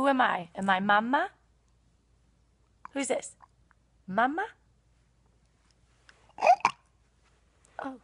Who am I? Am I mama? Who's this? Mama? Oh.